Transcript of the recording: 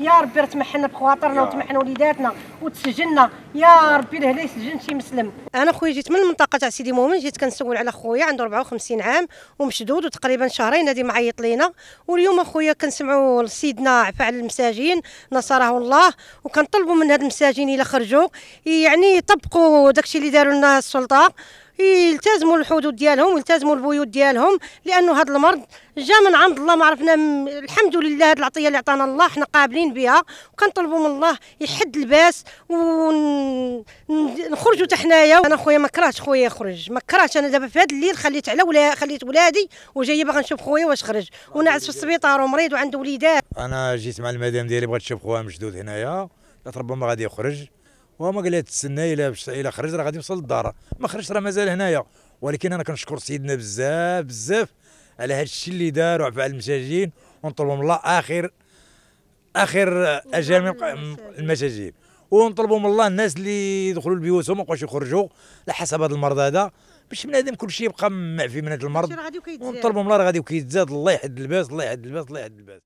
يا ربي تمحنا بخواطرنا وتمحنا وليداتنا وتسجلنا يا ربي لهلا يسجن شي مسلم انا خويا جيت من المنطقه تاع سيدي مؤمن جيت كنسول على خويا عنده 54 عام ومشدود وتقريبا شهرين هادي معيط لينا واليوم اخويا كنسمعوا لسيدنا عفا على المساجين نصره الله وكنطلبوا من هاد المساجين الى خرجوا يعني يطبقوا داكشي اللي داروا لنا السلطه يلتزموا إيه، الحدود ديالهم يلتزموا البيوت ديالهم لانه هذا المرض جا من عند الله ما عرفنا الحمد لله هذه العطيه اللي عطانا الله حنا قابلين بها وكنطلبوا من الله يحد الباس ونخرجوا حتى حنايا انا خويا ما كرهتش خويا يخرج ما كرهتش انا دابا في هذا الليل خليت على ولا خليت ولادي وجايه باغا نشوف خويا واش خرج ونعس في السبيطار ومريض وعنده وليدات انا جيت مع المدام ديالي بغيت نشوف خوها مشدود هنايا قالت ربما غادي يخرج وما قال لها تستناي الى باش خرج راه غادي يوصل للدار ما خرجش راه مازال هنايا ولكن انا كنشكر سيدنا بزاف بزاف على هذا الشيء اللي دار وعفى المساجين ونطلبوا من الله اخر اخر اجال من المساجين ونطلبوا من الله الناس اللي يدخلوا لبيوتهم ما بقاوش يخرجوا على حسب هذا المرض هذا باش بنادم كلشي يبقى معفي من هذا المرض ونطلبوا من الله راه غادي كيتزاد الله يحد الباس الله يحد الباس الله يحد الباس